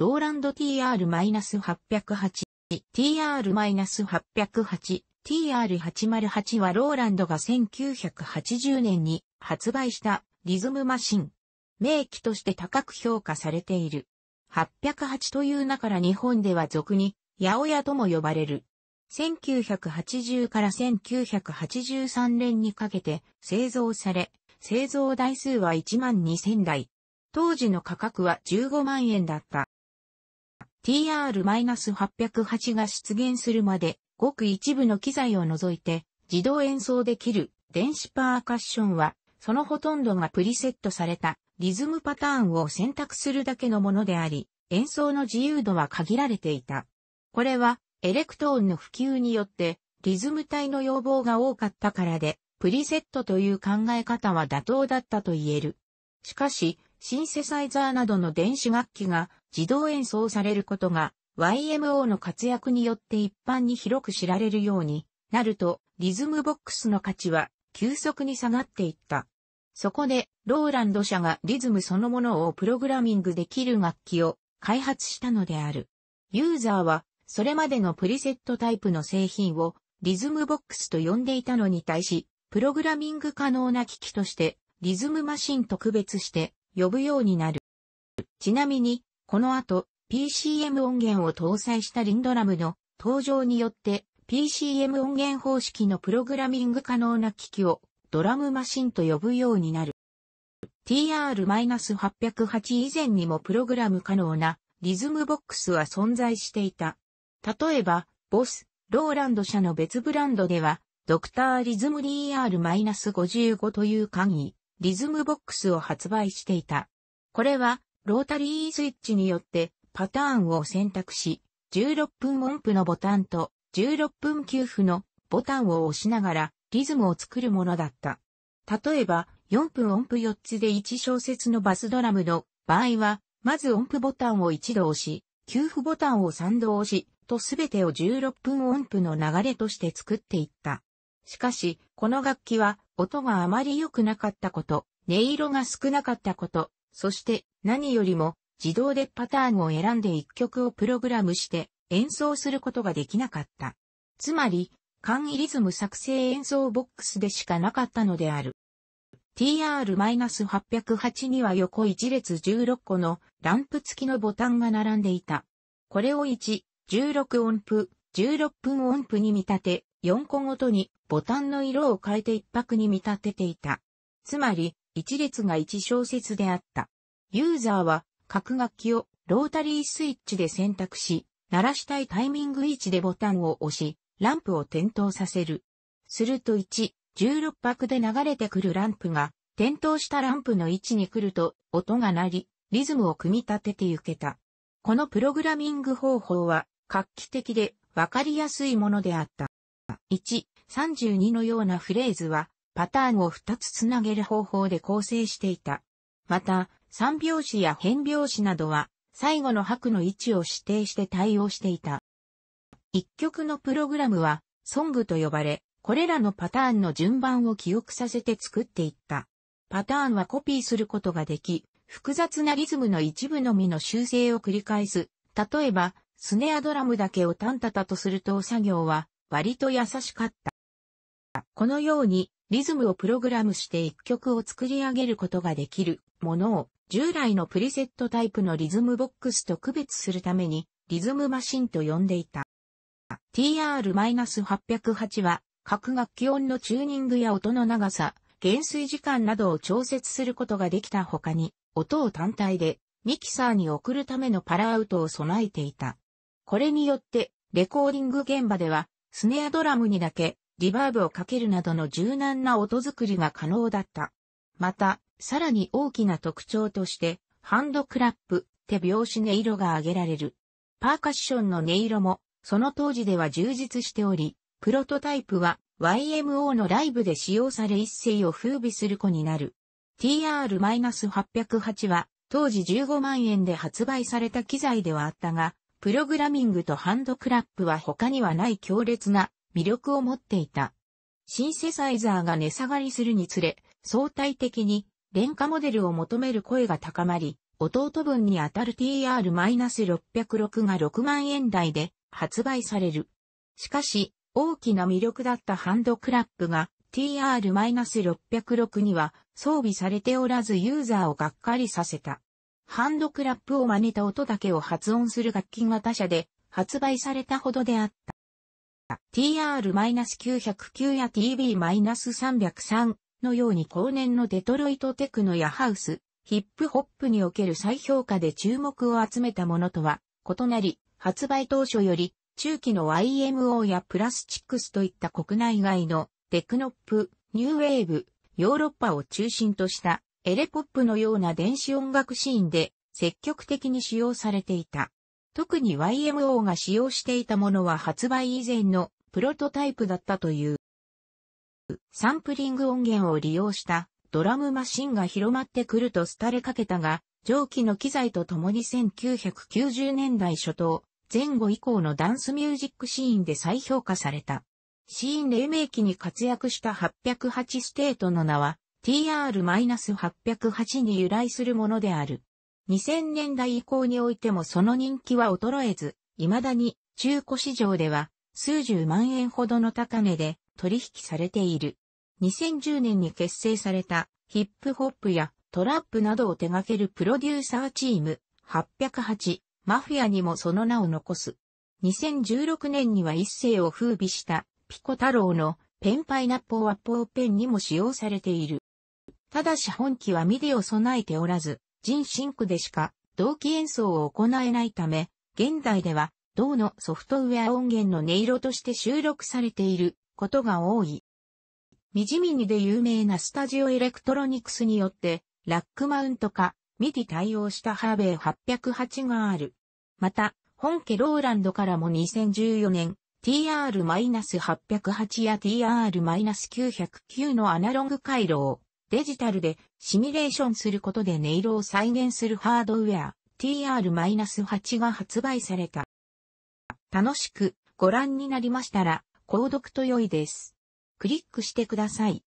ローランド TR-808、TR-808、TR808 はローランドが1980年に発売したリズムマシン。名機として高く評価されている。808という名から日本では俗に、八百屋とも呼ばれる。1980から1983年にかけて製造され、製造台数は1万2000台。当時の価格は15万円だった。TR-808 が出現するまで、ごく一部の機材を除いて自動演奏できる電子パーカッションは、そのほとんどがプリセットされたリズムパターンを選択するだけのものであり、演奏の自由度は限られていた。これはエレクトーンの普及によってリズム体の要望が多かったからで、プリセットという考え方は妥当だったと言える。しかし、シンセサイザーなどの電子楽器が自動演奏されることが YMO の活躍によって一般に広く知られるようになるとリズムボックスの価値は急速に下がっていった。そこでローランド社がリズムそのものをプログラミングできる楽器を開発したのである。ユーザーはそれまでのプリセットタイプの製品をリズムボックスと呼んでいたのに対し、プログラミング可能な機器としてリズムマシンと区別して呼ぶようになる。ちなみにこの後、PCM 音源を搭載したリンドラムの登場によって PCM 音源方式のプログラミング可能な機器をドラムマシンと呼ぶようになる。TR-808 以前にもプログラム可能なリズムボックスは存在していた。例えば、ボス、ローランド社の別ブランドでは、ドクターリズム DR-55 という簡易、リズムボックスを発売していた。これは、ロータリースイッチによってパターンを選択し、16分音符のボタンと16分休符のボタンを押しながらリズムを作るものだった。例えば、4分音符4つで1小節のバスドラムの場合は、まず音符ボタンを1度押し、休符ボタンを3度押し、とすべてを16分音符の流れとして作っていった。しかし、この楽器は音があまり良くなかったこと、音色が少なかったこと、そして何よりも自動でパターンを選んで一曲をプログラムして演奏することができなかった。つまり、簡易リズム作成演奏ボックスでしかなかったのである。TR-808 には横1列16個のランプ付きのボタンが並んでいた。これを1、16音符、16分音符に見立て、4個ごとにボタンの色を変えて一拍に見立てていた。つまり、一列が一小節であった。ユーザーは、各楽器をロータリースイッチで選択し、鳴らしたいタイミング位置でボタンを押し、ランプを点灯させる。すると1、16拍で流れてくるランプが、点灯したランプの位置に来ると、音が鳴り、リズムを組み立てて行けた。このプログラミング方法は、画期的で、わかりやすいものであった。1、32のようなフレーズは、パターンを2つつなげる方法で構成していた。また、三拍子や変拍子などは、最後の拍の位置を指定して対応していた。一曲のプログラムは、ソングと呼ばれ、これらのパターンの順番を記憶させて作っていった。パターンはコピーすることができ、複雑なリズムの一部のみの修正を繰り返す。例えば、スネアドラムだけをタンタタとすると作業は、割と優しかった。このように、リズムをプログラムして一曲を作り上げることができるものを従来のプリセットタイプのリズムボックスと区別するためにリズムマシンと呼んでいた。TR-808 は各楽器音のチューニングや音の長さ、減衰時間などを調節することができた他に音を単体でミキサーに送るためのパラアウトを備えていた。これによってレコーディング現場ではスネアドラムにだけリバーブをかけるなどの柔軟な音作りが可能だった。また、さらに大きな特徴として、ハンドクラップ、手拍子音色が挙げられる。パーカッションの音色も、その当時では充実しており、プロトタイプは YMO のライブで使用され一世を風靡する子になる。TR-808 は当時15万円で発売された機材ではあったが、プログラミングとハンドクラップは他にはない強烈な魅力を持っていた。シンセサイザーが値下がりするにつれ、相対的に廉価モデルを求める声が高まり、弟分にあたる TR-606 が6万円台で発売される。しかし、大きな魅力だったハンドクラップが TR-606 には装備されておらずユーザーをがっかりさせた。ハンドクラップを真似た音だけを発音する楽器が他社で発売されたほどであっ TR-909 や TB-303 のように後年のデトロイトテクノやハウス、ヒップホップにおける再評価で注目を集めたものとは異なり、発売当初より中期の YMO やプラスチックスといった国内外のテクノップ、ニューウェーブ、ヨーロッパを中心としたエレポップのような電子音楽シーンで積極的に使用されていた。特に YMO が使用していたものは発売以前のプロトタイプだったという。サンプリング音源を利用したドラムマシンが広まってくると廃れかけたが、上記の機材とともに1990年代初頭、前後以降のダンスミュージックシーンで再評価された。シーン黎明期に活躍した808ステートの名は TR-808 に由来するものである。2000年代以降においてもその人気は衰えず、未だに中古市場では数十万円ほどの高値で取引されている。2010年に結成されたヒップホップやトラップなどを手掛けるプロデューサーチーム808マフィアにもその名を残す。2016年には一世を風靡したピコ太郎のペンパイナッポーアッポーペンにも使用されている。ただし本機はミディを備えておらず、人ンクでしか同期演奏を行えないため、現代では同のソフトウェア音源の音色として収録されていることが多い。みじみにで有名なスタジオエレクトロニクスによって、ラックマウントか、ミディ対応したハーベイ808がある。また、本家ローランドからも2014年、TR-808 や TR-909 のアナログ回路をデジタルでシミュレーションすることで音色を再現するハードウェア TR-8 が発売された。楽しくご覧になりましたら、購読と良いです。クリックしてください。